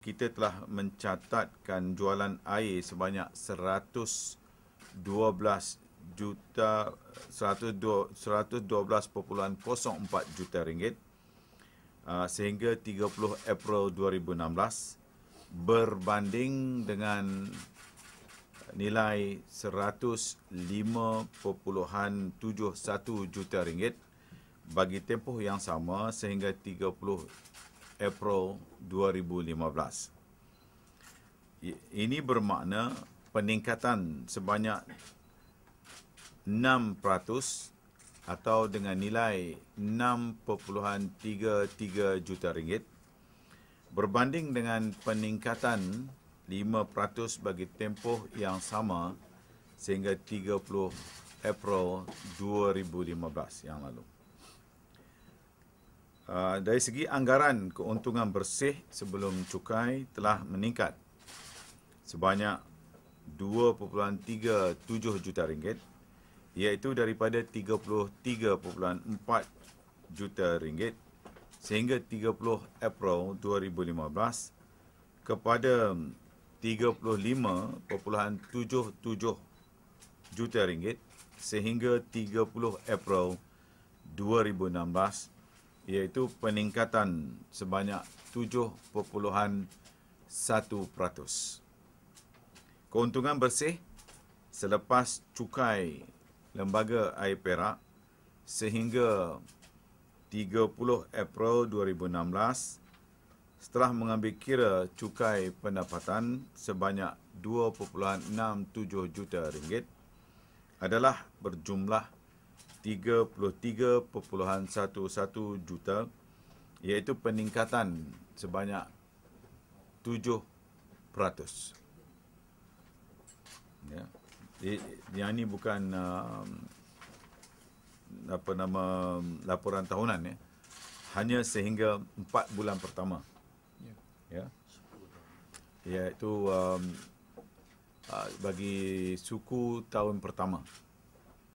kita telah mencatatkan jualan air sebanyak 112 juta 112.04 juta ringgit uh, sehingga 30 April 2016 berbanding dengan nilai 105.71 juta ringgit bagi tempoh yang sama sehingga April 2015. Ini bermakna peningkatan sebanyak 6% atau dengan nilai 6.33 juta ringgit berbanding dengan peningkatan 5% bagi tempoh yang sama sehingga 30 April 2015 yang lalu. Ah, dari segi anggaran keuntungan bersih sebelum cukai telah meningkat sebanyak 2.37 juta ringgit iaitu daripada 33.4 juta ringgit sehingga 30 April 2015 kepada 35.77 juta ringgit sehingga 30 April 2016 iaitu peningkatan sebanyak 7.1%. Keuntungan bersih selepas cukai Lembaga Air Perak sehingga 30 April 2016 setelah mengambil kira cukai pendapatan sebanyak 2.67 juta ringgit adalah berjumlah 33.11 juta iaitu peningkatan sebanyak 7%. Ya. Yang ini bukan um, apa nama laporan tahunan ya. Hanya sehingga 4 bulan pertama. Ya. ya. Iaitu um, uh, bagi suku tahun pertama.